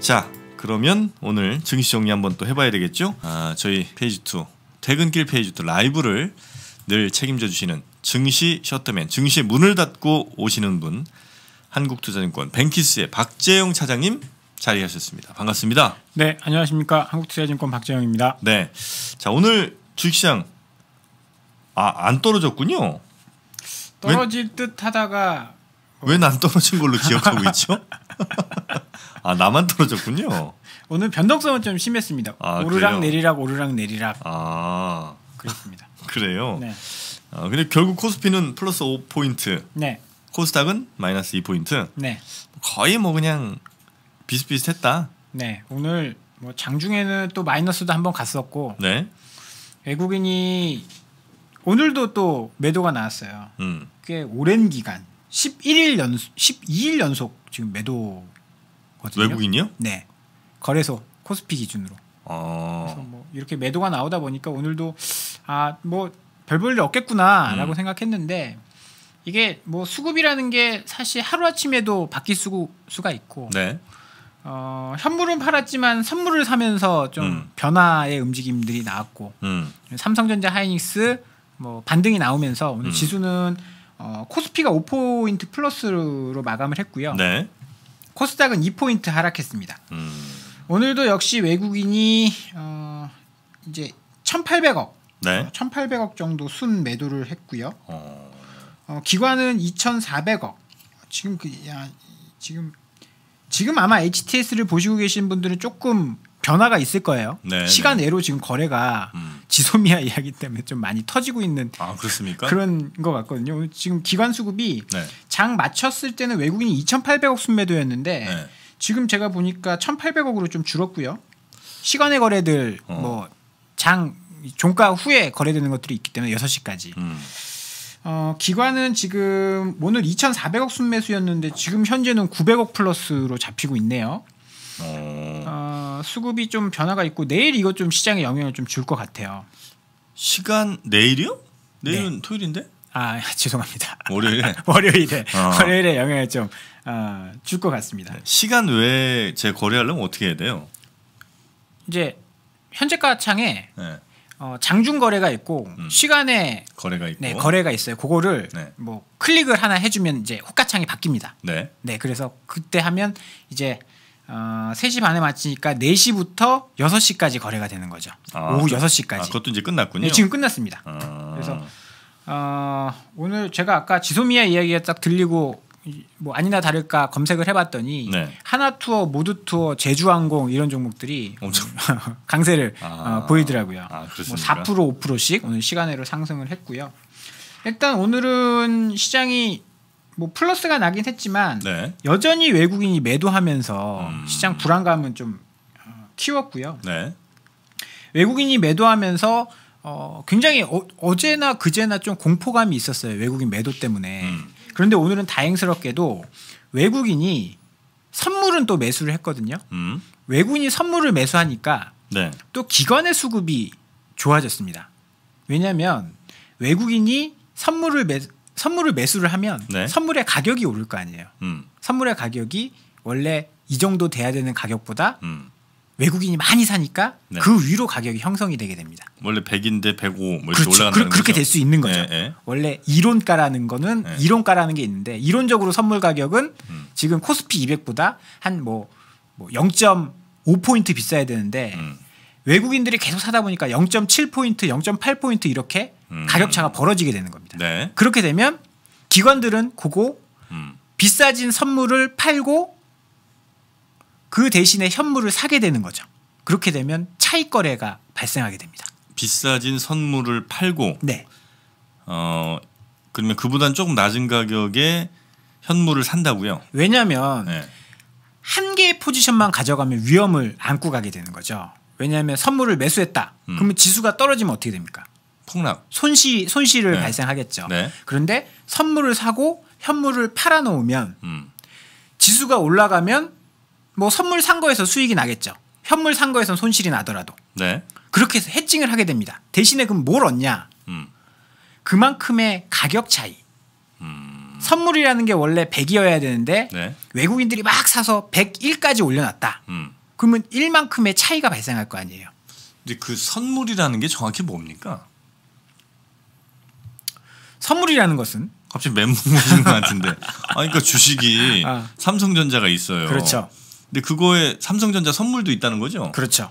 자 그러면 오늘 증시 정리 한번 또 해봐야 되겠죠? 아, 저희 페이지 2 퇴근길 페이지 2 라이브를 늘 책임져 주시는 증시 셔터맨 증시 문을 닫고 오시는 분 한국투자증권 뱅키스의 박재영 차장님 자리하셨습니다. 반갑습니다. 네, 안녕하십니까. 한국투자증권 박재영입니다. 네, 자 오늘 주식시장 아 안 떨어졌군요. 떨어질 왜? 듯 하다가 왜난 떨어진 걸로 기억하고 있죠? 아 나만 떨어졌군요. 오늘 변동성은 좀 심했습니다. 아, 오르락 그래요? 내리락 오르락 내리락. 아 그렇습니다. 그래요. 네. 아, 근데 결국 코스피는 플러스 5 포인트. 네. 코스닥은 마이너스 2 포인트. 네. 거의 뭐 그냥 비슷비슷했다. 네. 오늘 뭐 장중에는 또 마이너스도 한번 갔었고. 네. 외국인이 오늘도 또 매도가 나왔어요. 음. 꽤 오랜 기간 11일 연속 12일 연속 지금 매도거든요. 외국인이요? 네. 거래소 코스피 기준으로. 아. 그래서 뭐 이렇게 매도가 나오다 보니까 오늘도 아 뭐별 볼 일 없겠구나라고 음. 생각했는데 이게 뭐 수급이라는 게 사실 하루 아침에도 바뀔 수, 수가 있고 네. 어, 현물은 팔았지만 선물을 사면서 좀 음. 변화의 움직임들이 나왔고 음. 삼성전자, 하이닉스 뭐 반등이 나오면서 오늘 음. 지수는 어, 코스피가 5포인트 플러스로 마감을 했고요. 네. 코스닥은 2포인트 하락했습니다. 음. 오늘도 역시 외국인이 어, 이제 1,800억, 네. 어, 1,800억 정도 순 매도를 했고요. 어. 어 기관은 2,400억. 지금 그야 지금 지금 아마 HTS를 보시고 계신 분들은 조금 변화가 있을 거예요. 네, 네. 시간 외로 지금 거래가 음. 지소미아 이야기 때문에 좀 많이 터지고 있는 아, 그런 것 같거든요. 지금 기관 수급이 네. 장 마쳤을 때는 외국인이 2,800억 순매도였는데 네. 지금 제가 보니까 1,800억으로 좀 줄었고요. 시간의 거래들 어. 뭐장 종가 후에 거래되는 것들이 있기 때문에 6시까지. 음. 어, 기관은 지금 오늘 2,400억 순매수였는데 지금 현재는 900억 플러스로 잡히고 있네요. 어. 수급이 좀 변화가 있고 내일 이것좀 시장에 영향을 좀 줄 것 같아요. 시간 내일이요? 내일은 네. 토요일인데? 아 죄송합니다. 월요일에 월요일에 어. 월요일에 영향을 좀 줄것 어, 같습니다. 네. 시간 외에 제 거래하려면 어떻게 해야 돼요? 이제 현재가 창에 네. 어, 장중 거래가 있고 음. 시간에 거래가 있고 네, 거래가 있어요. 그거를 네. 뭐 클릭을 하나 해주면 이제 호가창이 바뀝니다. 네. 네, 그래서 그때 하면 이제 어, 3시 반에 마치니까 4시부터 6시까지 거래가 되는 거죠. 아, 오후 6시까지. 아, 그것도 이제 끝났군요. 네, 지금 끝났습니다. 아. 그래서 어, 오늘 제가 아까 지소미아 이야기가 딱 들리고 뭐 아니나 다를까 검색을 해봤더니 네. 하나투어, 모두투어, 제주항공 이런 종목들이 엄청 강세를 아. 어, 보이더라고요. 아, 뭐4% 5%씩 오늘 시간으로 상승을 했고요. 일단 오늘은 시장이 뭐 플러스가 나긴 했지만 네. 여전히 외국인이 매도하면서 음. 시장 불안감은 좀 키웠고요. 어, 네. 외국인이 매도하면서 어, 굉장히 어, 제나 그제나 좀 공포감이 있었어요. 외국인 매도 때문에. 음. 그런데 오늘은 다행스럽게도 외국인이 선물은 또 매수를 했거든요. 음. 외국인이 선물을 매수하니까 네. 또 기관의 수급이 좋아졌습니다. 왜냐하면 외국인이 선물을 매, 선물을 매수를 하면 네. 선물의 가격이 오를 거 아니에요. 음. 선물의 가격이 원래 이 정도 돼야 되는 가격보다 음. 외국인이 많이 사니까 네. 그 위로 가격이 형성이 되게 됩니다. 원래 100인데 105뭐 그렇죠. 올라간다는 그, 그렇게 될 수 있는 거죠. 예, 예. 원래 이론가라는 거는 예. 이론가라는 게 있는데 이론적으로 선물 가격은 음. 지금 코스피 200보다 한뭐 뭐 0.5포인트 뭐 비싸야 되는데 음. 외국인들이 계속 사다 보니까 0.7포인트, 0.8포인트 이렇게 음. 가격 차가 벌어지게 되는 겁니다. 네. 그렇게 되면 기관들은 그거 음. 비싸진 선물을 팔고 그 대신에 현물을 사게 되는 거죠. 그렇게 되면 차익 거래가 발생하게 됩니다. 비싸진 선물을 팔고 네. 어 그러면 그보단 조금 낮은 가격에 현물을 산다고요? 왜냐하면 네. 한 개의 포지션만 가져가면 위험을 안고 가게 되는 거죠. 왜냐하면 선물을 매수했다. 음. 그러면 지수가 떨어지면 어떻게 됩니까? 폭락. 손실 손실을 네. 발생하겠죠. 네. 그런데 선물을 사고 현물을 팔아 놓으면 음. 지수가 올라가면 뭐 선물 산 거에서 수익이 나겠죠. 현물 산 거에선 손실이 나더라도. 네. 그렇게 해서 해칭을 하게 됩니다. 대신에 그럼 뭘 얻냐? 음. 그만큼의 가격 차이. 음. 선물이라는 게 원래 100이어야 되는데 네. 외국인들이 막 사서 101까지 올려놨다. 음. 그러면 1만큼의 차이가 발생할 거 아니에요. 근데 그 선물이라는 게 정확히 뭡니까? 선물이라는 것은 갑자기 멘붕이것 같은데. 아 그러니까 주식이 아. 삼성전자가 있어요. 그렇죠. 근데 그거에 삼성전자 선물도 있다는 거죠? 그렇죠.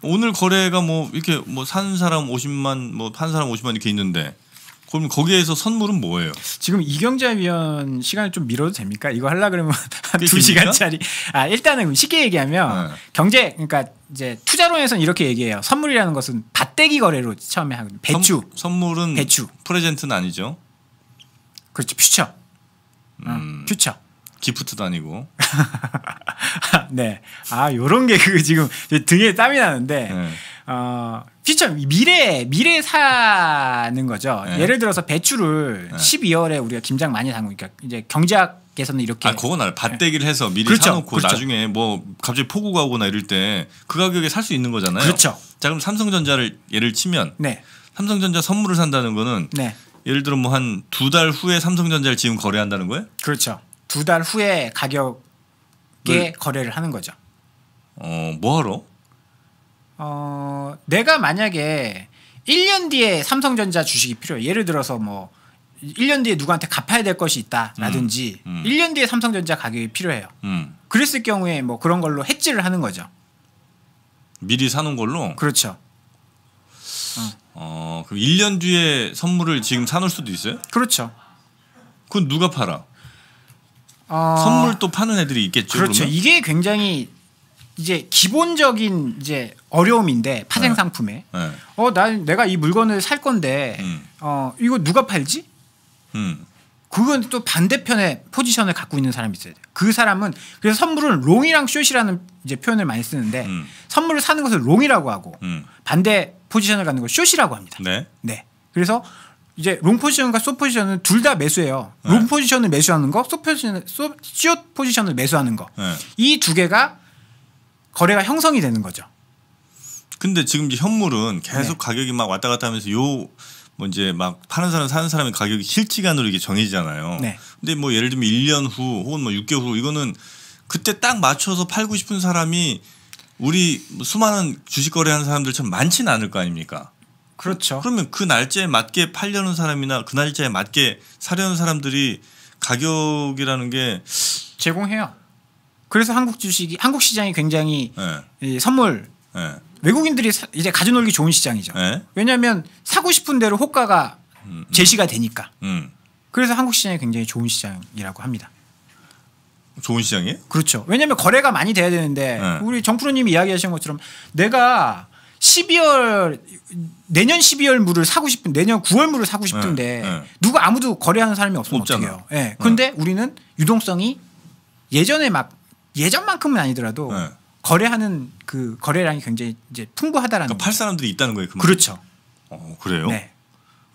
오늘 거래가 뭐 이렇게 뭐 산 사람 50만 뭐 판 사람 50만 이렇게 있는데 그럼 거기에서 선물은 뭐예요? 지금 이경자위원 시간을 좀 미뤄도 됩니까? 이거 하려 그러면 두 시간짜리. 아 일단은 쉽게 얘기하면 네. 경제 그러니까 이제 투자론에서는 이렇게 얘기해요. 선물이라는 것은 밭대기 거래로 처음에 하거든요. 배추. 선, 물은 배추. 프레젠트는 아니죠. 그렇죠. 퓨처. 어, 음, 응. 퓨처. 기프트도 아니고. 네. 아 요런 게그 지금 등에 땀이 나는데. 네. 어, 피처 미래 미래 사는 거죠. 네. 예를 들어서 배추를 네. 12월에 우리가 김장 많이 담그니까 이제 경제학 개서는 이렇게 아 그건 알아 대기를 해서 미리 그렇죠. 사놓고 그렇죠. 나중에 뭐 갑자기 폭우가 오거나 이럴 때 그 가격에 살 수 있는 거잖아요. 그렇죠. 자 그럼 삼성전자를 예를 치면 네. 삼성전자 선물을 산다는 거는 네. 예를 들어 뭐 한 두 달 후에 삼성전자를 지금 거래한다는 거예요? 그렇죠. 두 달 후에 가격에 네. 거래를 하는 거죠. 어 뭐하러? 어, 내가 만약에 1년 뒤에 삼성전자 주식이 필요해. 예를 들어서 뭐 1년 뒤에 누구한테 갚아야 될 것이 있다라든지 음, 음. 1년 뒤에 삼성전자 가격이 필요해요. 음. 그랬을 경우에 뭐 그런 걸로 해지를 하는 거죠. 미리 사는 걸로? 그렇죠. 어. 그럼 1년 뒤에 선물을 지금 사놓을 수도 있어요? 그렇죠. 그건 누가 팔아? 어... 선물 또 파는 애들이 있겠죠. 그렇죠. 그러면? 이게 굉장히 이제 기본적인 이제 어려움인데 파생 네. 상품에 네. 네. 어, 어난 내가 이 물건을 살 건데 음. 어 이거 누가 팔지? 음. 그건 또 반대편의 포지션을 갖고 있는 사람이 있어야 돼요. 그 사람은 그래서 선물은 롱이랑 숏이라는 이제 표현을 많이 쓰는데 음. 선물을 사는 것을 롱이라고 하고 음. 반대 포지션을 갖는 것을 숏이라고 합니다. 네. 네. 그래서 이제 롱 포지션과 숏 포지션은 둘 다 매수예요. 네. 롱 포지션을 매수하는 거, 숏 포지션, 포지션을 매수하는 거. 네. 이두 개가 거래가 형성이 되는 거죠. 근데 지금 이제 현물은 계속 네. 가격이 막 왔다 갔다 하면서 요뭐 이제 막 파는 사람 사는 사람의 가격이 실시간으로 이게 정해지잖아요. 네. 근데 뭐 예를 들면 1년 후 혹은 뭐 6개월 후 이거는 그때 딱 맞춰서 팔고 싶은 사람이 우리 뭐 수많은 주식 거래하는 사람들처럼 많지는 않을 거 아닙니까? 그렇죠. 그러면 그 날짜에 맞게 팔려는 사람이나 그 날짜에 맞게 사려는 사람들이 가격이라는 게 제공해요. 그래서 한국 주식이 한국 시장이 굉장히 예. 이 선물 예. 외국인들이 이제 가져놀기 좋은 시장이죠. 예. 왜냐하면 사고 싶은 대로 호가가 음, 음. 제시가 되니까. 음. 그래서 한국 시장이 굉장히 좋은 시장이라고 합니다. 좋은 시장이에요? 그렇죠. 왜냐하면 거래가 많이 돼야 되는데 네. 우리 정프로님이 이야기하신 것처럼 내가 12월 내년 12월 물을 사고 싶은 내년 9월 물을 사고 싶은데 네. 누가 아무도 거래하는 사람이 없으면 없잖아. 어떡해요? 예. 네. 근데 우리는 유동성이 예전에 막 예전만큼은 아니더라도 네. 거래하는 그 거래량이 굉장히 이제 풍부하다라는. 그러니까 팔 사람들이 있다는 거예요. 그만. 그렇죠 어, 그래요? 네.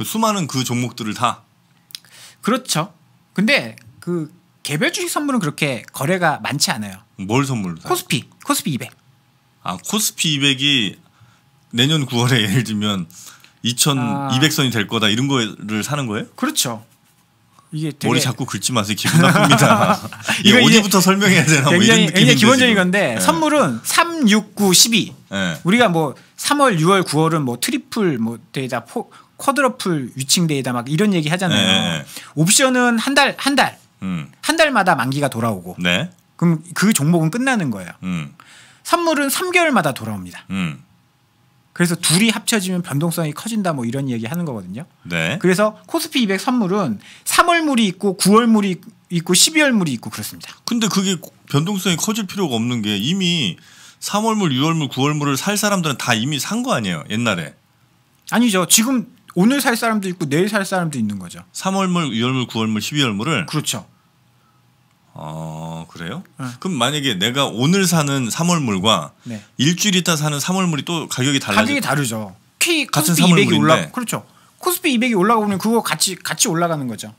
수많은 그 종목들을 다. 그렇죠. 근데 그 개별 주식 선물은 그렇게 거래가 많지 않아요. 뭘선물 코스피, 코스피 200. 아 코스피 200이 내년 9월에 예를 들면 2,200선이 아. 될 거다 이런 거를 사는 거예요? 그렇죠. 이게 머리 자꾸 긁지 마세요. 기분 나쁩니다. 이거 어디부터 설명해야 되나 뭐 굉장히, 뭐 굉장히 기본적인 지금. 건데 네. 선물은 3, 6, 9, 12. 네. 우리가 뭐 3월, 6월, 9월은 뭐 트리플 뭐 데이다 포 쿼드러플 위칭 데이다 막 이런 얘기 하잖아요. 네. 네, 네. 옵션은 한 달 한 달. 음. 한 달마다 만기가 돌아오고. 네. 그럼 그 종목은 끝나는 거예요. 음. 선물은 3개월마다 돌아옵니다. 음. 그래서 둘이 합쳐지면 변동성이 커진다 뭐 이런 얘기 하는 거거든요. 네. 그래서 코스피 200 선물은 3월물이 있고 9월물이 있고 12월물이 있고 그렇습니다. 근데 그게 변동성이 커질 필요가 없는 게 이미 3월물, 6월물, 9월물을 살 사람들은 다 이미 산 거 아니에요, 옛날에. 아니죠. 지금 오늘 살 사람도 있고 내일 살 사람도 있는 거죠. 3월물, 6월물, 9월물, 12월물을 그렇죠. 어 그래요? 응. 네. 그럼 만약에 내가 오늘 사는 3월물과 네. 일주일 있다 사는 3월물이 또 가격이 달라 가격이 다르죠. 피 같은 3월물이 올라 그렇죠. 코스피 200이 올라가면 그거 같이 같이 올라가는 거죠.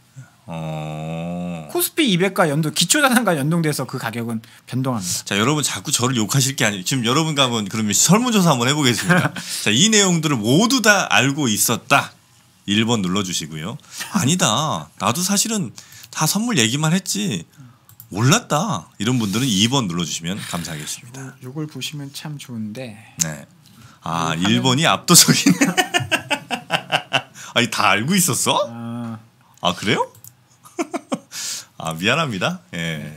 어... 코스피 200과 연동 기초자산과 연동돼서 그 가격은 변동합니다. 자 여러분 자꾸 저를 욕하실 게 아니에요. 지금 여러분 가면 그러면 설문조사 한번 해보겠습니다. 자 이 내용들을 모두 다 알고 있었다. 1번 눌러주시고요. 아니다. 나도 사실은 다 선물 얘기만 했지. 몰랐다 이런 분들은 2번 눌러주시면 감사하겠습니다. 이걸 뭐 보시면 참 좋은데. 네. 아 1번이 압도적이네. 아니 다 알고 있었어? 아, 아 그래요? 아 미안합니다. 예.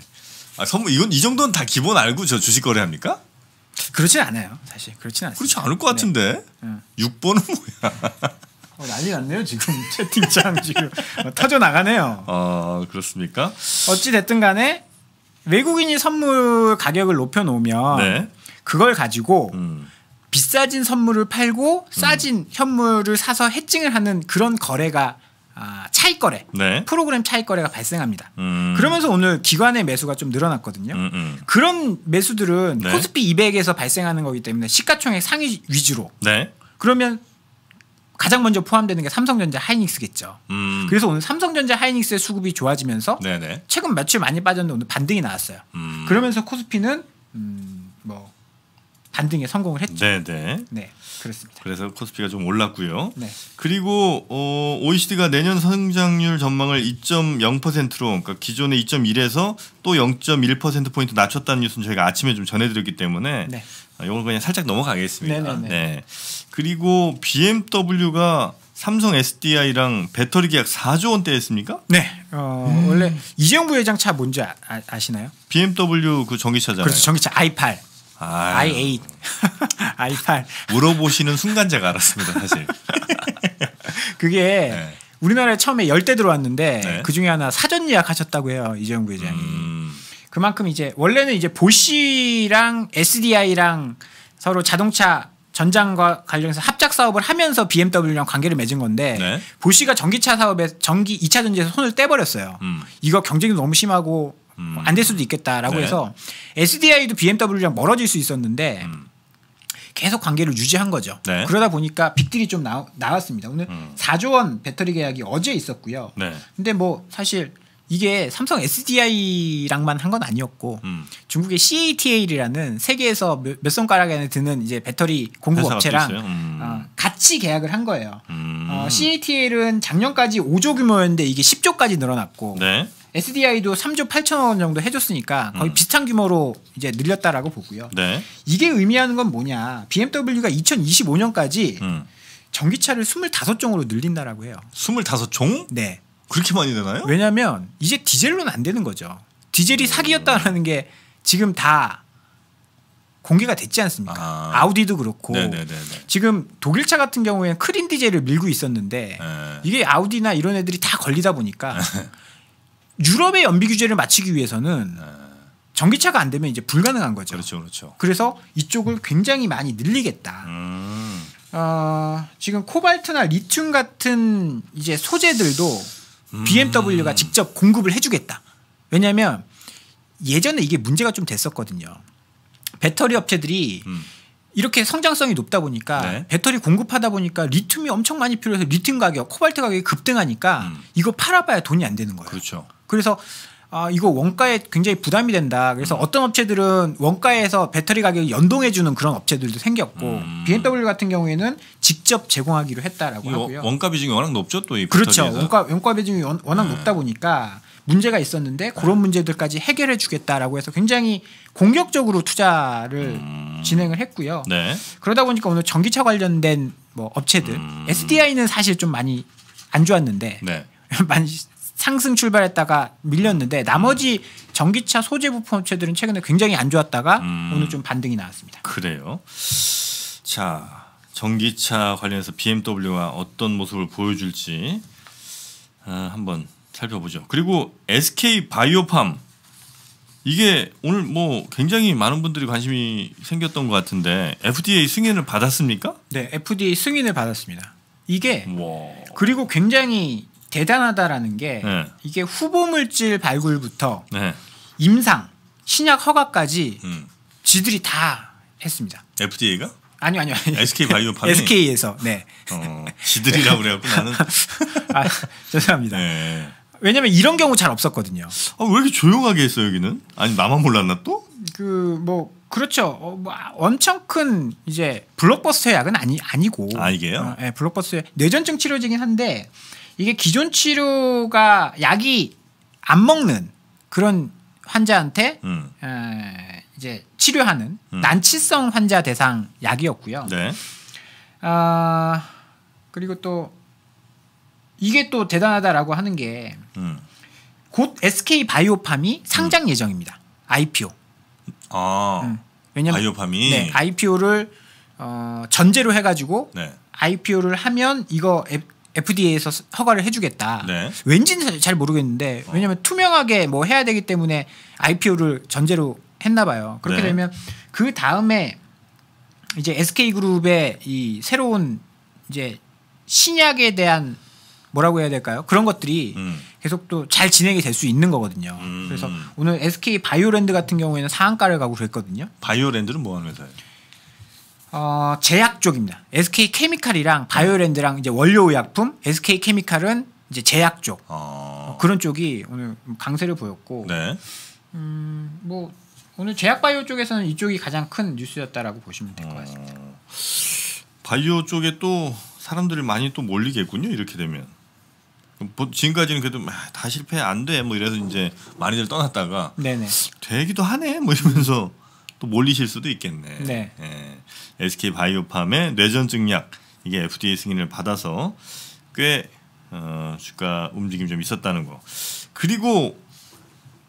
아 선물 이건 이 정도는 다 기본 알고 저 주식 거래합니까? 그렇진 않아요 사실 그렇진 않습니다. 그렇지 않을 것 같은데. 네. 6번은 뭐야? 어, 난리 났네요 지금 채팅창 지금 어, 터져 나가네요. 아 그렇습니까? 어찌 됐든 간에 외국인이 선물 가격을 높여 놓으면 네. 그걸 가지고 음. 비싸진 선물을 팔고 싸진 음. 현물을 사서 해칭을 하는 그런 거래가 아, 차익 거래 네. 프로그램 차익 거래가 발생합니다. 음. 그러면서 오늘 기관의 매수가 좀 늘어났거든요. 음음. 음. 그런 매수들은 네. 코스피 200에서 발생하는 거기 때문에 시가총액 상위 위주로. 네. 그러면 가장 먼저 포함되는 게 삼성전자 하이닉스겠죠. 음. 그래서 오늘 삼성전자 하이닉스의 수급이 좋아지면서 네네. 최근 며칠 많이 빠졌는데 오늘 반등이 나왔어요. 음. 그러면서 코스피는 음, 뭐 반등에 성공을 했죠. 네네. 네, 그렇습니다. 그래서 코스피가 좀 올랐고요. 네. 그리고 어, OECD가 내년 성장률 전망을 2.0%로, 그러니까 기존의 2.1에서 또 0.1% 포인트 낮췄다는 뉴스는 저희가 아침에 좀 전해드렸기 때문에 네. 이걸 아, 그냥 살짝 넘어가겠습니다. 네네네. 네. 그리고 BMW가 삼성 SDI랑 배터리 계약 4조 원대 했습니까? 네. 어, 음. 원래 이재용 부회장 차 뭔지 아, 아 시나요 BMW 그 전기차잖아요. 그렇죠. 전기차 i8. 아유. i8, i8. 물어보시는 순간 제가 알았습니다, 사실. 그게 네. 우리나라에 처음에 열대 들어왔는데 네. 그 중에 하나 사전 예약하셨다고 해요 이재용 부회장이. 음. 그만큼 이제 원래는 이제 보시랑 SDI랑 서로 자동차 전장과 관련해서 합작 사업을 하면서 BMW랑 관계를 맺은 건데 네. 보시가 전기차 사업에 전기 2차 전지에서 손을 떼버렸어요. 음. 이거 경쟁이 너무 심하고 음. 안될 수도 있겠다라고 네. 해서 SDI도 BMW랑 멀어질 수 있었는데 음. 계속 관계를 유지한 거죠. 네. 그러다 보니까 빅딜이 좀 나, 왔습니다 오늘 음. 4조 원 배터리 계약이 어제 있었고요. 네. 근데 뭐 사실 이게 삼성 SDI랑만 한 건 아니었고 음. 중국의 CATL이라는 e 세계에서 몇, 몇 손가락 안에 드는 이제 배터리 공급 업체랑 음. 어, 같이 계약을 한 거예요. 음. 어, CATL은 e 작년까지 5조 규모였는데 이게 10조까지 늘어났고 네. SDI도 3조 8천억 원 정도 해줬으니까 거의 음. 비슷한 규모로 이제 늘렸다라고 보고요. 네. 이게 의미하는 건 뭐냐? BMW가 2025년까지 음. 전기차를 25종으로 늘린다라고 해요. 25종? 네. 그렇게 많이 되나요? 왜냐하면 이제 디젤로는 안 되는 거죠. 디젤이 음. 사기였다라는 게 지금 다 공개가 됐지 않습니까? 아. 우디도 그렇고 네네네네. 네, 네, 네. 지금 독일차 같은 경우에는 크린 디젤을 밀고 있었는데 에. 이게 아우디나 이런 애들이 다 걸리다 보니까 유럽의 연비 규제를 마치기 위해서는 네. 전기차가 안 되면 이제 불가능한 거죠. 그렇죠, 그렇죠. 그래서 이쪽을 굉장히 많이 늘리겠다. 음. 어, 지금 코발트나 리튬 같은 이제 소재들도 음. BMW가 직접 공급을 해주겠다. 왜냐하면 예전에 이게 문제가 좀 됐었거든요. 배터리 업체들이 음. 이렇게 성장성이 높다 보니까 네. 배터리 공급하다 보니까 리튬이 엄청 많이 필요해서 리튬 가격, 코발트 가격이 급등하니까 음. 이거 팔아봐야 돈이 안 되는 거예요. 그렇죠. 그래서 아, 이거 원가에 굉장히 부담이 된다. 그래서 음. 어떤 업체들은 원가에서 배터리 가격을 연동해주는 그런 업체들도 생겼고 음. BMW 같은 경우에는 직접 제공하기로 했다라고 하고요. 원가 비중이 워낙 높죠 또이 그렇죠. 원가 원가 비중이 워낙 네. 높다 보니까 문제가 있었는데 그런 네. 문제들까지 해결해 주겠다라고 해서 굉장히 공격적으로 투자를 음. 진행을 했고요. 네. 그러다 보니까 오늘 전기차 관련된 뭐 업체들 SDI는 음. 사실 좀 많이 안 좋았는데 네. 많이 상승 출발했다가 밀렸는데 나머지 음. 전기차 소재 부품 업체들은 최근에 굉장히 안 좋았다가 음. 오늘 좀 반등이 나왔습니다. 그래요. 자, 전기차 관련해서 BMW가 어떤 모습을 보여줄지 아, 한번 살펴보죠. 그리고 SK 바이오팜 이게 오늘 뭐 굉장히 많은 분들이 관심이 생겼던 것 같은데 FDA 승인을 받았습니까? 네, FDA 승인을 받았습니다. 이게 와. 그리고 굉장히 대단하다라는 게 네. 이게 후보 물질 발굴부터 네. 임상, 신약 허가까지 음. 지들이 다 했습니다. FDA가? 아니요, 아니요. 아니. SK 바이오팜이 SK에서 네. 어, 지들이라고 그래갖고 나는 아, 죄송합니다. 네. 왜냐면 이런 경우 잘 없었거든요. 아, 왜 이렇게 조용하게 했어 여기는? 아니 나만 몰랐나 또? 그 뭐 그렇죠. 어, 뭐 엄청 큰 이제 블록버스터 약은 아니 아니고. 아 이게요? 어, 네, 블록버스터 뇌전증 치료제긴 한데 이게 기존 치료가 약이 안 먹는 그런 환자한테 음. 에, 이제 치료하는 음. 난치성 환자 대상 약이었고요. 네. 아 그리고 또 이게 또 대단하다라고 하는 게곧 음. SK 바이오팜이 상장 음. 예정입니다. IPO. 아 음. 왜냐면 바이오팜이 네, IPO를 어, 전제로 해가지고 네. IPO를 하면 이거 앱 FDA에서 허가를 해주겠다. 네. 왠지는 잘 모르겠는데 왜냐하면 어. 투명하게 뭐 해야 되기 때문에 IPO를 전제로 했나 봐요. 그렇게 네. 되면 그 다음에 이제 SK 그룹의 이 새로운 이제 신약에 대한 뭐라고 해야 될까요? 그런 것들이 음. 계속 또 잘 진행이 될 수 있는 거거든요. 음. 그래서 오늘 SK 바이오랜드 같은 경우에는 상한가를 가고 그랬거든요. 바이오랜드는 뭐 하는 회사예요? 어, 제약 쪽입니다. SK 케미칼이랑 바이오랜드랑 이제 원료의약품, SK 케미칼은 이제 제약 쪽 어. 뭐 그런 쪽이 오늘 강세를 보였고, 네. 음, 뭐 오늘 제약 바이오 쪽에서는 이쪽이 가장 큰 뉴스였다라고 보시면 될것 음. 같습니다. 어. 바이오 쪽에 또 사람들이 많이 또 몰리겠군요. 이렇게 되면 지금까지는 그래도 아, 다 실패 안 돼뭐 이래서 이제 많이들 떠났다가 네네. 되기도 하네 뭐 이러면서. 또 몰리실 수도 있겠네. 네. 예. SK 바이오팜의 뇌전증 약 이게 FDA 승인을 받아서 꽤 어, 주가 움직임 좀 있었다는 거. 그리고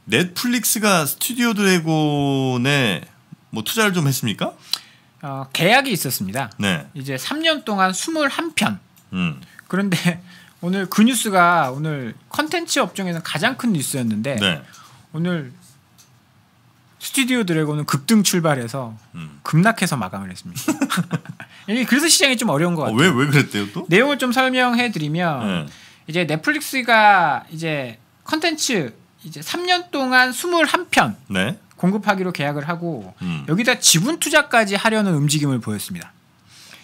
넷플릭스가 스튜디오 드래곤에 뭐 투자를 좀 했습니까? 어, 계약이 있었습니다. 네. 이제 3년 동안 21편. 음. 그런데 오늘 그 뉴스가 오늘 컨텐츠 업종에서 가장 큰 뉴스였는데 네. 오늘 스튜디오 드래곤은 급등 출발해서 음. 급락해서 마감을 했습니다. 그래서 시장이 좀 어려운 것 아, 같아요. 왜왜 어, 왜 그랬대요 또? 내용을 좀 설명해 드리면 네. 이제 넷플릭스가 이제 컨텐츠 이제 3년 동안 21편 네? 공급하기로 계약을 하고 음. 여기다 지분 투자까지 하려는 움직임을 보였습니다.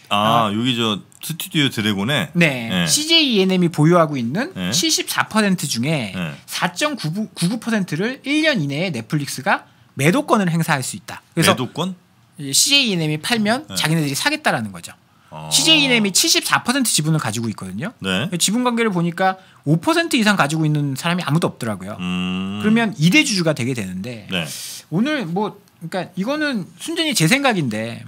아, 아 여기 저 스튜디오 드래곤에 네, 네. CJ ENM이 보유하고 있는 네. 74% 중에 네. 4.99%를 1년 이내에 넷플릭스가 매도권을 행사할 수 있다. 그래서 매도권? CJ 이넴이 e 팔면 네. 자기네들이 사겠다라는 거죠. 어... CJ 이넴이 74% 지분을 가지고 있거든요. 네. 지분 관계를 보니까 5% 이상 가지고 있는 사람이 아무도 없더라고요. 음... 그러면 이대 주주가 되게 되는데 네. 오늘 뭐 그러니까 이거는 순전히 제 생각인데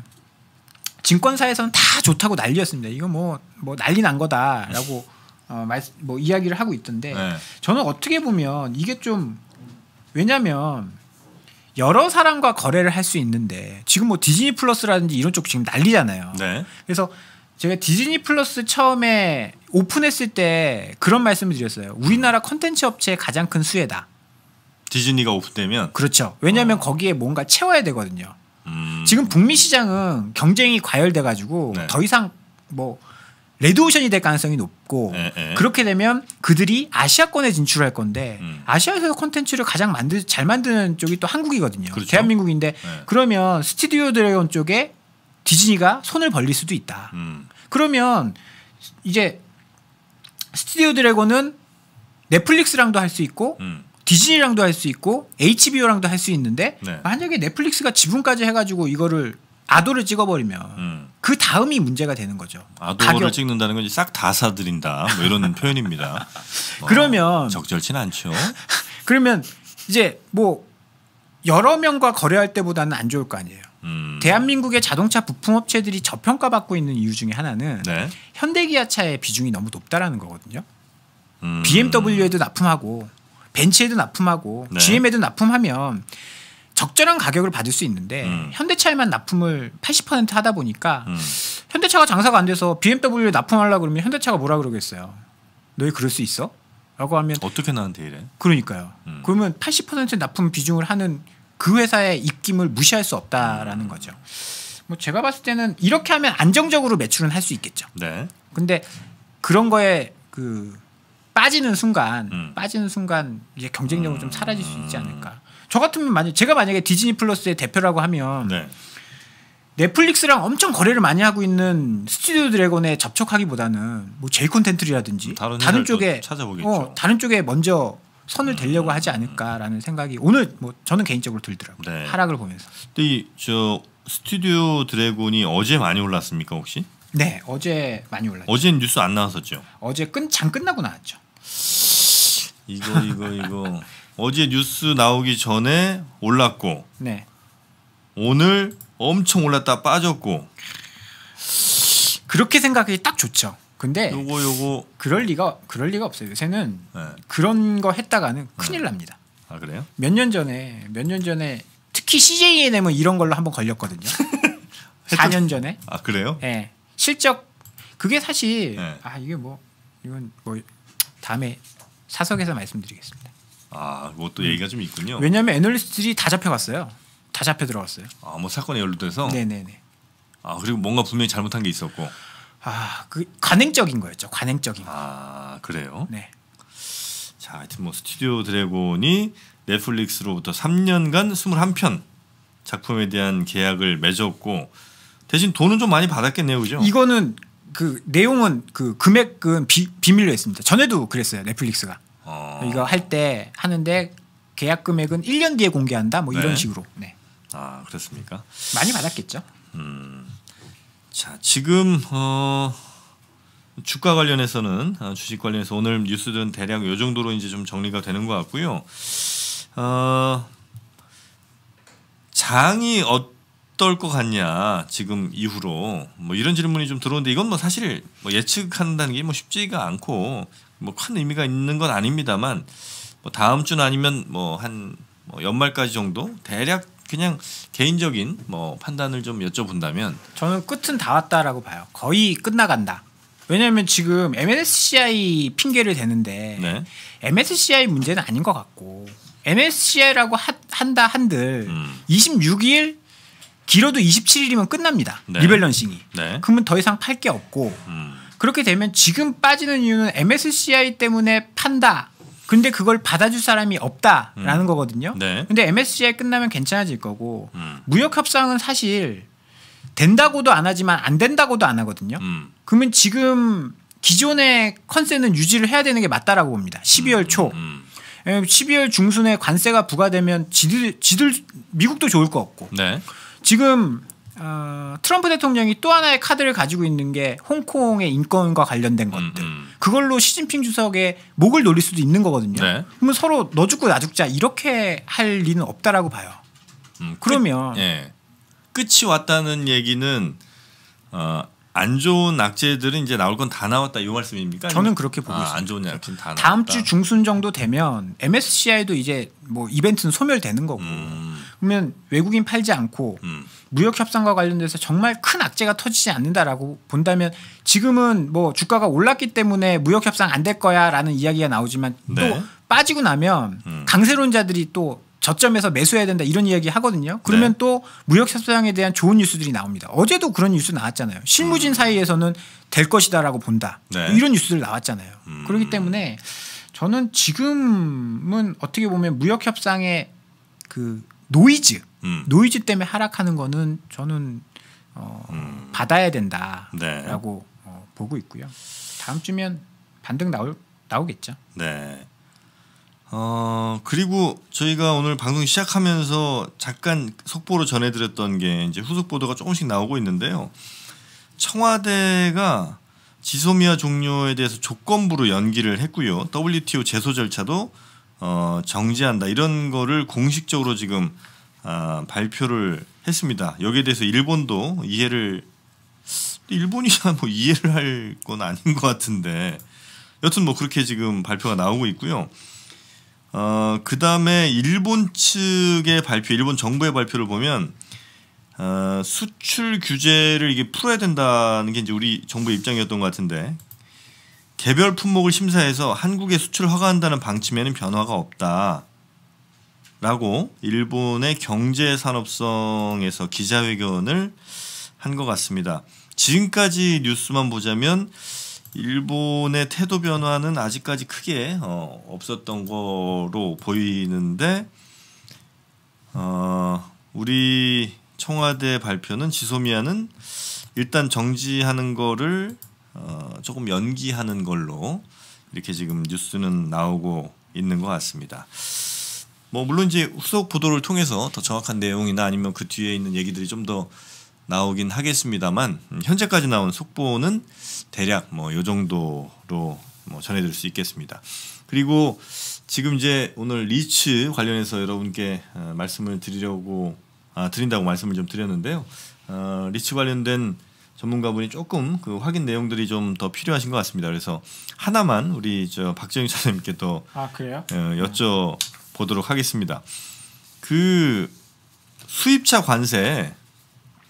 증권사에서는 다 좋다고 난리였습니다. 이거 뭐뭐 뭐 난리 난 거다라고 어, 말, 뭐 이야기를 하고 있던데 네. 저는 어떻게 보면 이게 좀 왜냐면 여러 사람과 거래를 할 수 있는데 지금 뭐 디즈니 플러스라든지 이런 쪽 지금 난리잖아요. 네. 그래서 제가 디즈니 플러스 처음에 오픈했을 때 그런 말씀을 드렸어요. 우리나라 컨텐츠 업체의 가장 큰 수혜다. 디즈니가 오픈되면 그렇죠. 왜냐하면 어. 거기에 뭔가 채워야 되거든요. 음. 지금 북미 시장은 경쟁이 과열돼 가지고 네. 더 이상 뭐 레드오션이 될 가능성이 높고 에, 예, 에. 예. 그렇게 되면 그들이 아시아권에 진출할 건데 음. 아시아에서 콘텐츠를 가장 만들 잘 만드는 쪽이 또 한국이거든요. 그렇죠. 대한민국인데 에. 예. 그러면 스튜디오 드래곤 쪽에 디즈니가 손을 벌릴 수도 있다. 음. 그러면 이제 스튜디오 드래곤은 넷플릭스랑도 할 수 있고 음. 디즈니랑도 할 수 있고 HBO랑도 할 수 있는데 네. 만약에 넷플릭스가 지분까지 해가지고 이거를 아도를 찍어버리면 음. 그 다음이 문제가 되는 거죠. 아도를 가격. 찍는다는 건 싹 다 사들인다 뭐 이런 표현입니다. 뭐 그러면 적절치 않죠. 그러면 이제 뭐 여러 명과 거래할 때보다는 안 좋을 거 아니에요. 음. 대한민국의 자동차 부품 업체들이 저평가받고 있는 이유 중에 하나는 네? 현대기아차의 비중이 너무 높다라는 거거든요. 음. BMW에도 납품하고 벤츠에도 납품하고 네. GM에도 납품하면 적절한 가격을 받을 수 있는데 음. 현대차에만 납품을 80% 하다 보니까 음. 현대차가 장사가 안 돼서 BMW 납품하려고 그러면 현대차가 뭐라 그러겠어요. 너희 그럴 수 있어? 라고 하면 어떻게 나한테 이래? 그러니까요. 음. 그러면 80% 납품 비중을 하는 그 회사의 입김을 무시할 수 없다라는 음. 거죠. 뭐 제가 봤을 때는 이렇게 하면 안정적으로 매출은 할 수 있겠죠. 네. 근데 그런 거에 그 빠지는 순간 음. 빠지는 순간 이제 경쟁력은 좀 음. 사라질 수 있지 않을까. 저 같으면 만약 제가 만약에 디즈니 플러스의 대표라고 하면 네. 넷플릭스랑 엄청 거래를 많이 하고 있는 스튜디오 드래곤에 접촉하기보다는 뭐 제이 콘텐츠라든지 뭐 다른, 다른 쪽에 찾아보겠죠. 어, 다른 쪽에 먼저 선을 음. 대려고 음. 하지 않을까라는 생각이 오늘 뭐 저는 개인적으로 들더라고요. 네. 하락을 보면서. 근데 저 스튜디오 드래곤이 어제 많이 올랐습니까 혹시? 네, 어제 많이 올랐죠. 어제 뉴스 안 나왔었죠. 어제 끈장 끝나고 나왔죠. 이거 이거 이거 어제 뉴스 나오기 전에 올랐고 네. 오늘 엄청 올랐다 빠졌고 그렇게 생각하기 딱 좋죠. 근데 요거 요거 그럴 리가 그럴 리가 없어요. 요새는 네. 그런 거 했다가는 네. 큰일 납니다. 아 그래요? 몇 년 전에 몇 년 전에 특히 CJNM은 뭐 이런 걸로 한번 걸렸거든요. 4년 전에. 아 그래요? 예. 네. 실적 그게 사실 네. 아 이게 뭐 이건 뭐 다음에 사석에서 말씀드리겠습니다. 아, 뭐 또 얘기가 좀 있군요. 왜냐하면 애널리스트들이 다 잡혀갔어요. 다 잡혀 들어갔어요. 아, 뭐 사건에 연루돼서. 네네네. 아, 그리고 뭔가 분명히 잘못한 게 있었고. 아, 그 관행적인 거였죠. 관행적인 거. 아, 그래요? 네. 자, 하여튼 뭐 스튜디오 드래곤이 넷플릭스로부터 3년간 21편 작품에 대한 계약을 맺었고 대신 돈은 좀 많이 받았겠네요, 그죠? 이거는 그 내용은 그 금액은 비, 비밀로 했습니다. 전에도 그랬어요, 넷플릭스가. 아. 이거 할 때 하는데 계약 금액은 1년 뒤에 공개한다 뭐 이런 네. 식으로. 네. 아 그렇습니까? 많이 받았겠죠. 음. 자 지금 어. 주가 관련해서는 아, 주식 관련해서 오늘 뉴스들은 대략 요 정도로 이제 좀 정리가 되는 것 같고요. 어, 장이 어떨 것 같냐 지금 이후로 뭐 이런 질문이 좀 들어오는데 이건 뭐 사실 뭐 예측한다는 게 뭐 쉽지가 않고 뭐큰 의미가 있는 건 아닙니다만 뭐 다음 주는 아니면 뭐한 뭐 연말까지 정도 대략 그냥 개인적인 뭐 판단을 좀 여쭤본다면 저는 끝은 다 왔다라고 봐요. 거의 끝나간다. 왜냐하면 지금 MSCI 핑계를 대는데 네. MSCI 문제는 아닌 것 같고 MSCI라고 하, 한다 한들 음. 26일 길어도 27일이면 끝납니다. 네. 리밸런싱이. 네. 그러면 더 이상 팔 게 없고 음. 그렇게 되면 지금 빠지는 이유는 MSCI 때문에 판다. 근데 그걸 받아줄 사람이 없다라는 음. 거거든요. 네. 근데 MSCI 끝나면 괜찮아질 거고 음. 무역 협상은 사실 된다고도 안 하지만 안 된다고도 안 하거든요. 음. 그러면 지금 기존의 컨셉은 유지를 해야 되는 게 맞다라고 봅니다. 12월 음. 초. 12월 음. 예, 중순에 관세가 부과되면 지들, 지들 미국도 좋을 거 없고 네. 지금 어, 트럼프 대통령이 또 하나의 카드를 가지고 있는 게 홍콩의 인권과 관련된 것들. 음, 음. 그걸로 시진핑 주석의 목을 놀릴 수도 있는 거거든요. 네. 그러면 서로 너 죽고 나 죽자 이렇게 할 리는 없다라고 봐요. 음, 그러면 끝, 예. 끝이 왔다는 얘기는 어, 안 좋은 악재들은 이제 나올 건 다 나왔다 이 말씀입니까? 저는 그렇게 보고 아, 있습니다. 안 좋은 약품 다 나왔다. 다음 주 중순 정도 되면 MSCI도 이제 뭐 이벤트는 소멸되는 거고. 음. 그러면 외국인 팔지 않고 음. 무역 협상과 관련돼서 정말 큰 악재가 터지지 않는다라고 본다면 지금은 뭐 주가가 올랐기 때문에 무역 협상 안 될 거야라는 이야기가 나오지만 네. 또 빠지고 나면 음. 강세론자들이 또 저점에서 매수해야 된다 이런 이야기 하거든요. 그러면 네. 또 무역 협상에 대한 좋은 뉴스들이 나옵니다. 어제도 그런 뉴스 나왔잖아요. 실무진 음. 사이에서는 될 것이다라고 본다. 네. 이런 뉴스들 나왔잖아요. 음. 그렇기 때문에 저는 지금은 어떻게 보면 무역 협상의 그 노이즈 음. 노이즈 때문에 하락하는 거는 저는 어, 음. 받아야 된다라고 네. 어, 보고 있고요. 다음 주면 반등 나올 나오겠죠. 네. 어 그리고 저희가 오늘 방송 시작하면서 잠깐 속보로 전해드렸던 게 이제 후속 보도가 조금씩 나오고 있는데요. 청와대가 지소미아 종료에 대해서 조건부로 연기를 했고요. WTO 제소 절차도 어, 정지한다 이런 거를 공식적으로 지금 아, 발표를 했습니다. 여기에 대해서 일본도 이해를 일본이야 뭐 이해를 할 건 아닌 것 같은데 여튼 뭐 그렇게 지금 발표가 나오고 있고요. 어, 그 다음에 일본 측의 발표, 일본 정부의 발표를 보면 어, 수출 규제를 이게 풀어야 된다는 게 이제 우리 정부의 입장이었던 것 같은데 개별 품목을 심사해서 한국에 수출 허가한다는 방침에는 변화가 없다. 라고 일본의 경제산업성에서 기자회견을 한 것 같습니다. 지금까지 뉴스만 보자면 일본의 태도 변화는 아직까지 크게 어, 없었던 거로 보이는데 어, 우리 청와대 발표는 지소미아는 일단 정지하는 거를 어, 조금 연기하는 걸로 이렇게 지금 뉴스는 나오고 있는 것 같습니다. 뭐 물론 이제 후속 보도를 통해서 더 정확한 내용이나 아니면 그 뒤에 있는 얘기들이 좀 더 나오긴 하겠습니다만 음, 현재까지 나온 속보는 대략 뭐요 정도로 뭐 전해드릴 수 있겠습니다. 그리고 지금 이제 오늘 리츠 관련해서 여러분께 어, 말씀을 드리려고 아, 드린다고 말씀을 좀 드렸는데요. 어, 리츠 관련된 전문가분이 조금 그 확인 내용들이 좀 더 필요하신 것 같습니다. 그래서 하나만 우리 저 박재영 차장님께 또 아, 그래요? 예, 여쭤 보도록 하겠습니다. 그 수입차 관세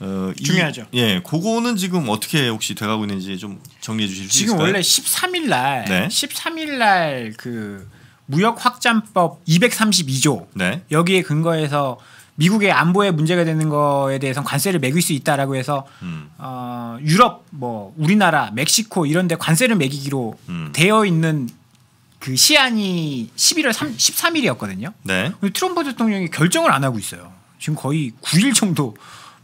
어, 중요하죠. 이, 예, 그거는 지금 어떻게 혹시 돼가고 있는지 좀 정리해 주실 수 지금 있을까요? 지금 원래 13일 날, 네. 13일 날 그 무역 확장법 232조 네. 여기에 근거해서 미국의 안보에 문제가 되는 거에 대해서 관세를 매길 수 있다라고 해서 음. 어, 유럽 뭐 우리나라 멕시코 이런 데 관세를 매기기로 음. 되어 있는 그시안이 11월 3, 13일이었거든요. 네. 트럼프 대통령이 결정을 안 하고 있어요. 지금 거의 9일 정도,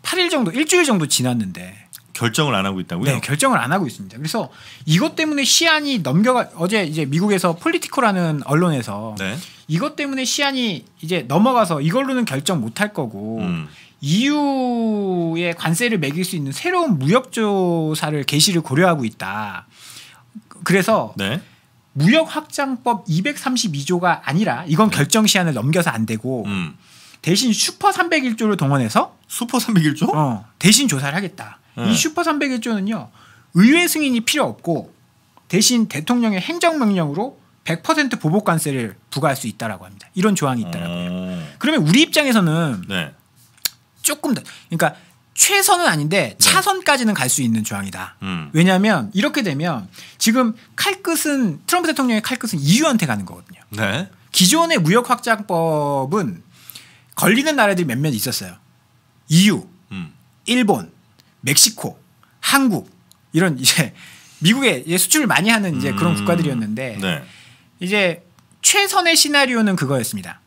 8일 정도, 일주일 정도 지났는데 결정을 안 하고 있다고요? 네, 결정을 안 하고 있습니다. 그래서 이것 때문에 시안이 넘겨가 어제 이제 미국에서 폴리티코라는 언론에서 네. 이것 때문에 시안이 이제 넘어가서 이걸로는 결정 못할 거고 음. EU에 관세를 매길 수 있는 새로운 무역 조사를 개시를 고려하고 있다. 그래서 네. 무역 확장법 232조가 아니라 이건 네. 결정 시안을 넘겨서 안 되고 음. 대신 슈퍼 301조를 동원해서 슈퍼 301조? 어, 대신 조사를 하겠다. 네. 이 슈퍼 301조는요. 의회 승인이 필요 없고 대신 대통령의 행정명령으로 100% 보복관세를 부과할 수 있다라고 합니다. 이런 조항이 있다라고요. 음. 그러면 우리 입장에서는 네. 조금 더 그러니까 최선은 아닌데 네. 차선까지는 갈 수 있는 조항이다. 음. 왜냐하면 이렇게 되면 지금 칼끝은 트럼프 대통령의 칼끝은 이유한테 가는 거거든요. 네. 기존의 무역 확장법은 걸리는 나라들이 몇몇 있었어요. EU, 음. 일본, 멕시코, 한국 이런 이제 미국에 이제 수출을 많이 하는 이제 그런 음. 국가들이었는데 네. 이제 최선의 시나리오는 그거였습니다.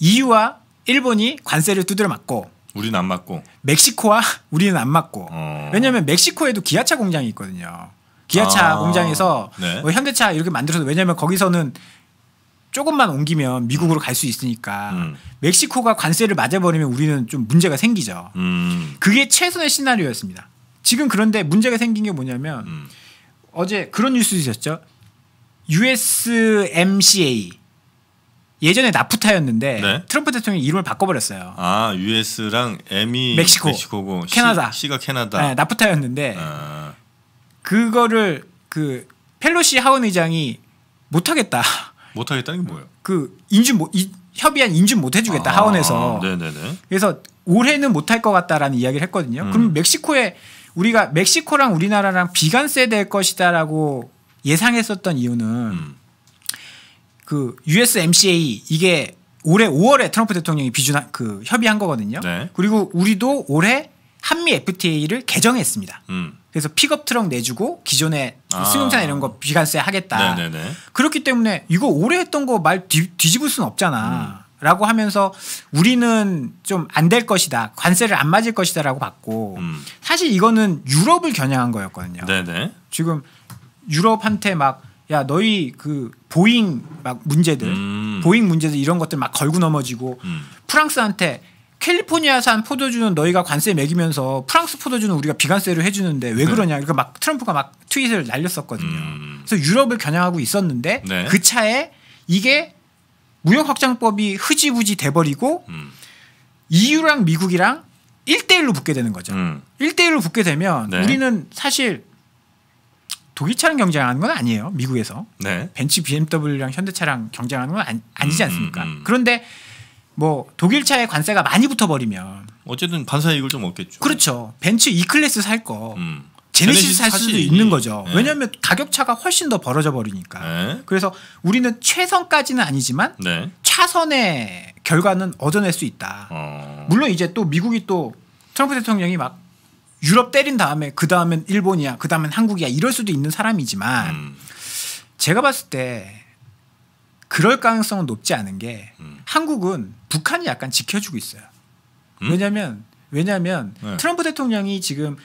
EU와 일본이 관세를 두드려 맞고 우리는 안 맞고 멕시코와 우리는 안 맞고 어. 왜냐하면 멕시코에도 기아차 공장이 있거든요. 기아차 아. 공장에서 네. 뭐 현대차 이렇게 만들어서 왜냐하면 거기서는 조금만 옮기면 미국으로 갈 수 있으니까 음. 멕시코가 관세를 맞아버리면 우리는 좀 문제가 생기죠. 음. 그게 최선의 시나리오였습니다. 지금 그런데 문제가 생긴 게 뭐냐면 음. 어제 그런 뉴스 있었죠. USMCA 예전에 나프타였는데 네? 트럼프 대통령이 이름을 바꿔버렸어요. 아 US랑 M이 멕시코, 고 캐나다, C, 가 캐나다. 네, 나프타였는데 아. 그거를 그 펠로시 하원 의장이 못하겠다. 못하겠다는 게 뭐예요? 그 인준 뭐 이, 협의한 인준 못 해주겠다 아, 하원에서. 네네네. 그래서 올해는 못할 것 같다라는 이야기를 했거든요. 음. 그럼 멕시코에 우리가 멕시코랑 우리나라랑 비관세 될 것이다라고 예상했었던 이유는 음. 그 USMCA 이게 올해 5월에 트럼프 대통령이 비준한 그 협의한 거거든요. 네. 그리고 우리도 올해 한미 FTA를 개정했습니다. 음. 그래서 픽업 트럭 내주고 기존에 아. 승용차 이런 거 비관세 하겠다. 네네네. 그렇기 때문에 이거 오래 했던 거 말 뒤집을 수는 없잖아. 음. 라고 하면서 우리는 좀 안 될 것이다. 관세를 안 맞을 것이다 라고 봤고 음. 사실 이거는 유럽을 겨냥한 거였거든요. 네네. 지금 유럽한테 막 야 너희 그 보잉 막 문제들 음. 보잉 문제들 이런 것들 막 걸고 넘어지고 음. 프랑스한테 캘리포니아산 포도주는 너희가 관세 매기면서 프랑스 포도주는 우리가 비관세로 해주는데 왜 네. 그러냐. 그러니까 막 트럼프가 막 트윗을 날렸었거든요. 음. 그래서 유럽을 겨냥하고 있었는데 네. 그 차에 이게 무역 확장법이 흐지부지 돼버리고 음. EU랑 미국이랑 1대1로 붙게 되는 거죠. 음. 1대1로 붙게 되면 네. 우리는 사실 독일차랑 경쟁하는 건 아니에요. 미국에서. 네. 벤츠 BMW랑 현대차랑 경쟁하는 건 아니, 지 음, 음, 않습니까? 음, 음, 음. 그런데 뭐 독일차에 관세가 많이 붙어버리면 어쨌든 반사 이익을 좀 얻겠죠. 그렇죠. 벤츠 E 클래스 살 거. 음. 제네시스 살 수도 있는 거죠. 네. 예. 왜냐하면 가격 차가 훨씬 더 벌어져 버리니까. 네. 예. 그래서 우리는 최선까지는 아니지만 네. 차선의 결과는 얻어낼 수 있다. 어. 물론 이제 또 미국이 또 트럼프 대통령이 막 유럽 때린 다음에 그 다음엔 일본이야, 그 다음엔 한국이야 이럴 수도 있는 사람이지만 음. 제가 봤을 때 그럴 가능성은 높지 않은 게 음. 한국은 북한이 약간 지켜주고 있어요. 음? 왜냐면왜냐면 네. 트럼프 대통령이 지금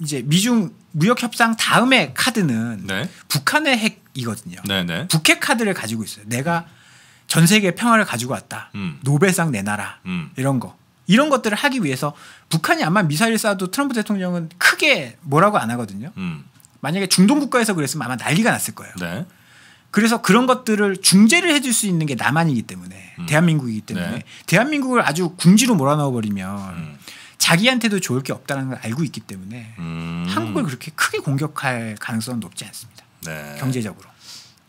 이제 미중 무역 협상 다음에 카드는 네. 북한의 핵이거든요. 네, 네. 북핵 카드를 가지고 있어요. 내가 전 세계 평화를 가지고 왔다. 음. 노벨상 내놔라. 음. 이런 거. 이런 것들을 하기 위해서 북한이 아마 미사일 쏴도 트럼프 대통령은 크게 뭐라고 안 하거든요. 음. 만약에 중동 국가에서 그랬으면 아마 난리가 났을 거예요. 네. 그래서 그런 것들을 중재를 해줄 수 있는 게 남한이기 때문에 음. 대한민국이기 때문에 네. 대한민국을 아주 궁지로 몰아넣어 버리면 음. 자기한테도 좋을 게 없다는 걸 알고 있기 때문에 음. 한국을 그렇게 크게 공격할 가능성은 높지 않습니다. 네. 경제적으로.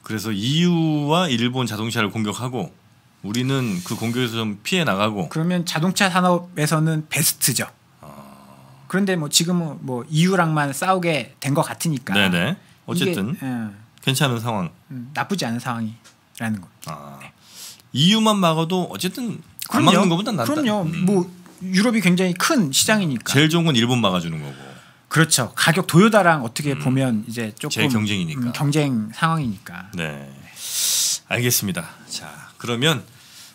그래서 EU와 일본 자동차를 공격하고 우리는 그 공격에서 좀 피해 나가고. 그러면 자동차 산업에서는 베스트죠. 어. 그런데 뭐 지금은 뭐 EU랑만 싸우게 된 것 같으니까. 네네. 어쨌든. 이게, 예. 음. 괜찮은 상황. 음, 나쁘지 않은 상황이라는 거. 아, 네. 이유만 막아도 어쨌든 그럼요. 안 막는 것보다 낫다. 그럼요. 음. 뭐 유럽이 굉장히 큰 시장이니까. 제일 좋은 건 일본 막아주는 거고. 그렇죠. 가격 도요다랑 어떻게 음. 보면 이제 조금 제 경쟁이니까. 음, 경쟁 상황이니까. 네. 알겠습니다. 자 그러면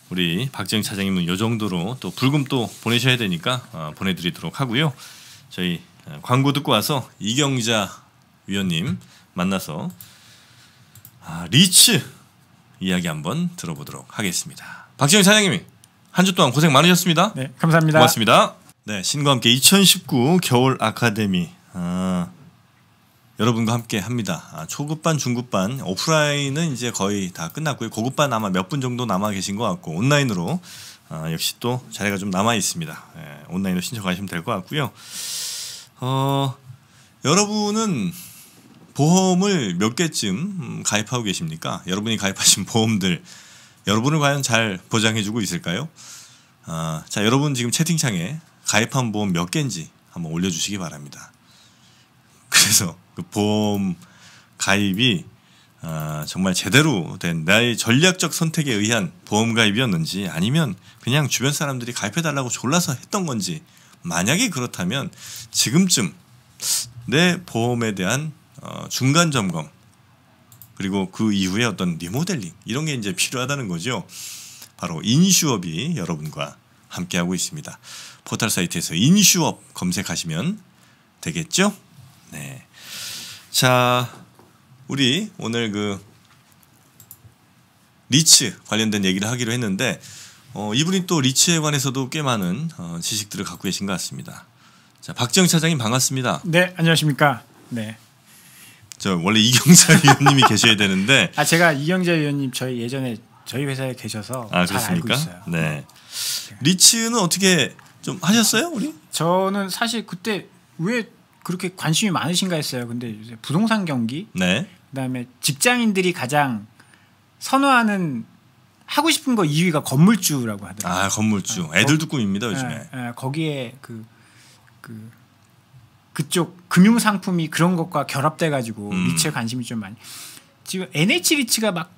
우리 박재영 차장님은 이 정도로 또 불금 또 보내셔야 되니까 어, 보내드리도록 하고요. 저희 어, 광고 듣고 와서 이경자 위원님 만나서 아, 리츠 이야기 한번 들어보도록 하겠습니다. 박지영 사장님한주 동안 고생 많으셨습니다. 네, 감사합니다. 고맙습니다. 네, 신과 함께 2019 겨울 아카데미 아, 여러분과 함께 합니다. 아, 초급반, 중급반 오프라인은 이제 거의 다 끝났고요. 고급반 아마 몇 분 정도 남아 계신 것 같고 온라인으로 아, 역시 또 자리가 좀 남아 있습니다. 예, 온라인으로 신청하시면 될 것 같고요. 어, 여러분은 보험을 몇 개쯤 음, 가입하고 계십니까? 여러분이 가입하신 보험들 여러분을 과연 잘 보장해주고 있을까요? 아, 자 여러분 지금 채팅창에 가입한 보험 몇 개인지 한번 올려주시기 바랍니다. 그래서 그 보험 가입이 아, 정말 제대로 된 나의 전략적 선택에 의한 보험 가입이었는지 아니면 그냥 주변 사람들이 가입해달라고 졸라서 했던 건지 만약에 그렇다면 지금쯤 내 보험에 대한 어, 중간 점검 그리고 그 이후에 어떤 리모델링 이런 게 이제 필요하다는 거죠. 바로 인슈업이 여러분과 함께하고 있습니다. 포털 사이트에서 인슈업 검색하시면 되겠죠? 네. 자, 우리 오늘 그 리츠 관련된 얘기를 하기로 했는데 어, 이분이 또 리츠에 관해서도 꽤 많은 어, 지식들을 갖고 계신 것 같습니다. 자, 박정 희 차장님 반갑습니다. 네, 안녕하십니까? 네. 저 원래 이경자 위원님이 계셔야 되는데 아 제가 이경자 위원님 저희 예전에 저희 회사에 계셔서 아, 잘 그렇습니까? 알고 있어요. 네. 리츠는 어떻게 좀 하셨어요, 우리? 저는 사실 그때 왜 그렇게 관심이 많으신가 했어요. 근데 요새 부동산 경기, 네. 그다음에 직장인들이 가장 선호하는 하고 싶은 거 2위가 건물주라고 하더라고요. 아 건물주. 네, 애들도 거, 꿈입니다 요즘에. 에, 네, 에, 네, 거기에 그, 그 그쪽 금융 상품이 그런 것과 결합돼 가지고 음. 리츠에 관심이 좀 많이. 지금 NH 리츠가 막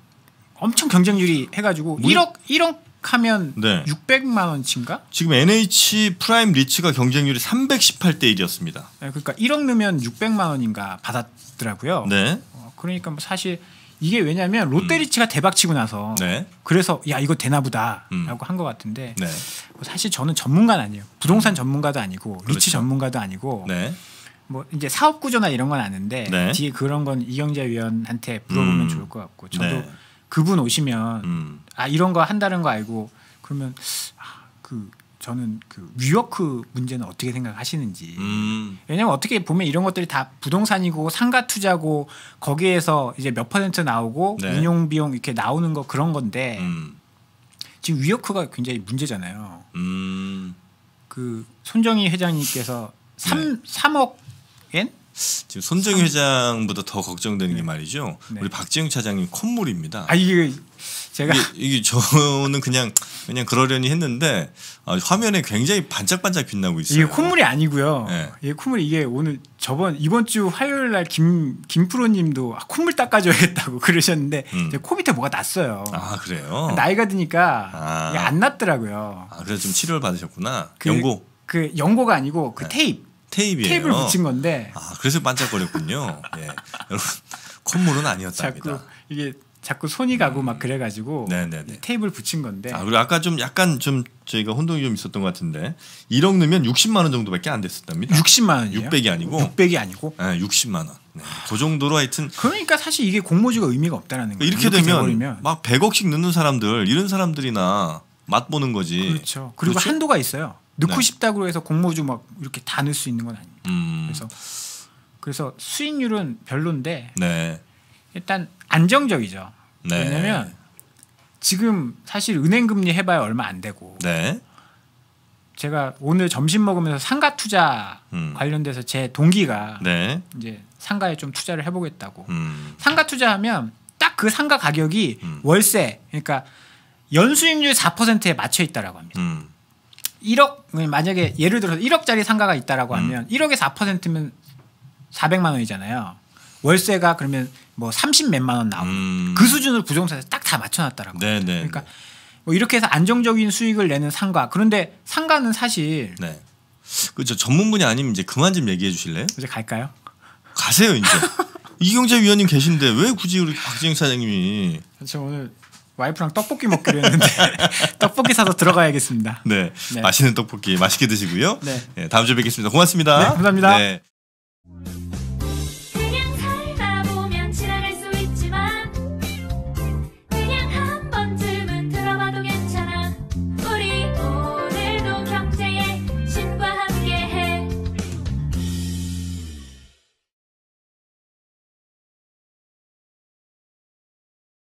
엄청 경쟁률이 해가지고 물... 뭐 1억 1억 하면 네. 600만 원치인가? 지금 NH 프라임 리츠가 경쟁률이 318대 1이었습니다. 네, 그러니까 1억 넣으면 600만 원인가 받았더라고요. 네. 어, 그러니까 뭐 사실 이게 왜냐하면 롯데리치가 음. 대박치고 나서 네. 그래서 야 이거 되나보다라고 음. 한것 같은데 네. 뭐 사실 저는 전문가는 아니에요. 부동산 음. 전문가도 아니고 그렇죠. 치 전문가도 아니고 네. 뭐 이제 사업 구조나 이런 건 아는데 네. 뒤에 그런 건 이경재 위원한테 물어보면 음. 좋을 것 같고 네. 저도 그분 오시면 음. 아 이런 거 한다는 거 알고 그러면 아, 그 저는 그 위워크 문제는 어떻게 생각하시는지 음. 왜냐면 어떻게 보면 이런 것들이 다 부동산이고 상가 투자고 거기에서 이제 몇 퍼센트 나오고 네. 운용 비용 이렇게 나오는 거 그런 건데 음. 지금 위워크가 굉장히 문제잖아요. 음. 그 손정희 회장님께서 3 네. 3억 엔 지금 손정 회장보다 더 걱정되는 네. 게 말이죠. 네. 우리 박지영 차장님 콧물입니다. 아 이게 제가 이게, 이게 저는 그냥 그냥 그러려니 했는데 아, 화면에 굉장히 반짝반짝 빛나고 있어요. 이게 콧물이 아니고요. 네. 이게 콧물이 이게 오늘 저번 이번 주 화요일 날 김 김프로님도 아, 콧물 닦아줘야겠다고 그러셨는데 음. 코 밑에 뭐가 났어요. 아 그래요? 나이가 드니까 아. 안 났더라고요. 아 그래서 좀 치료를 받으셨구나. 그, 연고. 그 연고가 아니고 그 네. 테이프. 테이프예요. 테이프를 붙인 건데. 아 그래서 반짝거렸군요. 예. 여러분 콧물은 아니었답니다. 자꾸 이게 자꾸 손이 가고 음. 막 그래가지고 네네네. 테이프를 붙인 건데. 아 그리고 아까 좀 약간 좀 저희가 혼동이 좀 있었던 것 같은데 1억 넣으면 60만 원 정도밖에 안 됐었답니다. 60만 원이요? 600이 아니고. 600이 아니고? 네, 60만 원. 네. 그 정도로 하여튼. 그러니까 사실 이게 공모주가 의미가 없다라는 거예요. 이렇게, 이렇게 되면막 100억씩 넣는 사람들 이런 사람들이나 맛보는 거지. 그렇죠. 그리고 그렇죠? 한도가 있어요. 넣고 네. 싶다고 해서 공모주 막 이렇게 다 넣을 수 있는 건 아닙니다. 음. 그래서 그래서 수익률은 별론데 네. 일단 안정적이죠. 네. 왜냐하면 지금 사실 은행 금리 해봐야 얼마 안 되고 네. 제가 오늘 점심 먹으면서 상가 투자 음. 관련돼서 제 동기가 네. 이제 상가에 좀 투자를 해보겠다고 음. 상가 투자하면 딱 그 상가 가격이 음. 월세 그러니까 연수익률 4%에 맞춰 있다라고 합니다. 음. 1억 만약에 예를 들어서 1억짜리 상가가 있다라고 음. 하면 음. 1억에 4%면 400만 원이잖아요. 월세가 그러면 뭐 30몇만 원 나오는 음. 그 수준으로 부동산에서 딱 다 맞춰놨다라고. 네네. 그러니까 네. 뭐 이렇게 해서 안정적인 수익을 내는 상가. 그런데 상가는 사실 네. 그저 그렇죠. 전문 분야 아니면 이제 그만 좀 얘기해 주실래요? 이제 갈까요? 가세요 이제. 이경재 위원님 계신데 왜 굳이 우리 박진영 사장님이? 저 그렇죠. 오늘 와이프랑 떡볶이 먹기로 했는데 떡볶이 사서 들어가야겠습니다. 네. 네. 맛있는 떡볶이 맛있게 드시고요. 네. 네 다음 주에 뵙겠습니다. 고맙습니다. 네, 감사합니다. 네.